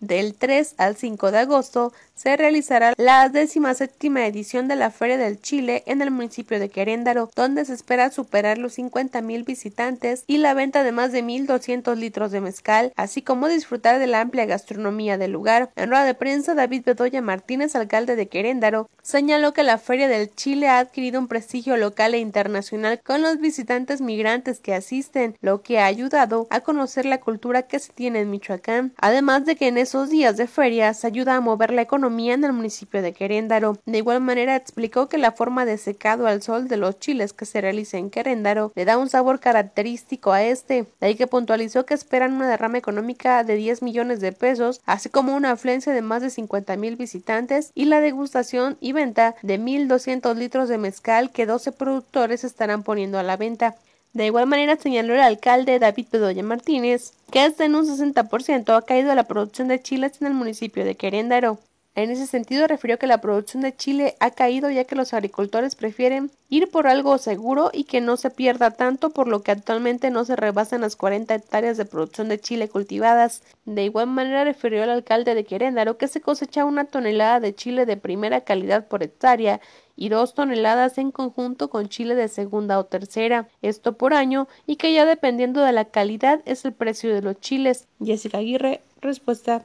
Del 3 al 5 de agosto se realizará la 17 edición de la Feria del Chile en el municipio de Queréndaro, donde se espera superar los 50.000 visitantes y la venta de más de 1.200 litros de mezcal, así como disfrutar de la amplia gastronomía del lugar. En rueda de prensa, David Bedoya Martínez, alcalde de Queréndaro, señaló que la Feria del Chile ha adquirido un prestigio local e internacional con los visitantes migrantes que asisten, lo que ha ayudado a conocer la cultura que se tiene en Michoacán, además de que en esos días de ferias ayuda a mover la economía en el municipio de Queréndaro. De igual manera explicó que la forma de secado al sol de los chiles que se realiza en Queréndaro le da un sabor característico a este, de ahí que puntualizó que esperan una derrama económica de 10 millones de pesos, así como una afluencia de más de 50 mil visitantes y la degustación y venta de 1.200 litros de mezcal que 12 productores estarán poniendo a la venta. De igual manera señaló el alcalde David Bedoya Martínez que hasta en un 60% ha caído la producción de chiles en el municipio de Queréndaro. En ese sentido, refirió que la producción de chile ha caído ya que los agricultores prefieren ir por algo seguro y que no se pierda tanto, por lo que actualmente no se rebasan las 40 hectáreas de producción de chile cultivadas. De igual manera, refirió el alcalde de Queréndaro que se cosecha una tonelada de chile de primera calidad por hectárea y dos toneladas en conjunto con Chile de segunda o tercera, esto por año, y que ya dependiendo de la calidad es el precio de los chiles. Jessica Aguirre, respuesta